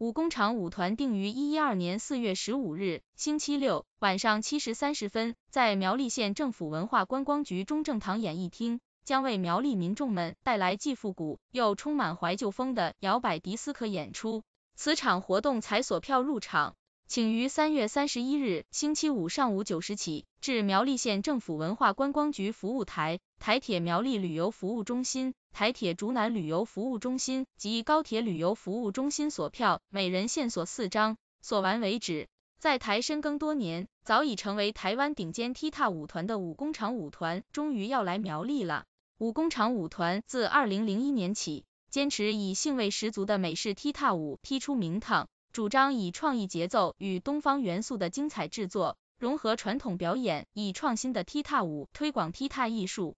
五工厂舞团定于一一二年四月十五日星期六晚上七时三十分，在苗栗县政府文化观光局中正堂演艺厅，将为苗栗民众们带来既复古又充满怀旧风的摇摆迪斯科演出。此场活动采索票入场。请于三月三十一日星期五上午九时起，至苗栗县政府文化观光局服务台、台铁苗栗旅游服务中心、台铁竹南旅游服务中心及高铁旅游服务中心索票，每人限索四张，索完为止。在台深耕多年，早已成为台湾顶尖踢踏舞团的武工厂舞团，终于要来苗栗了。武工厂舞团自二零零一年起，坚持以性味十足的美式踢踏舞踢出名堂。主张以创意节奏与东方元素的精彩制作，融合传统表演，以创新的踢踏舞推广踢踏艺术。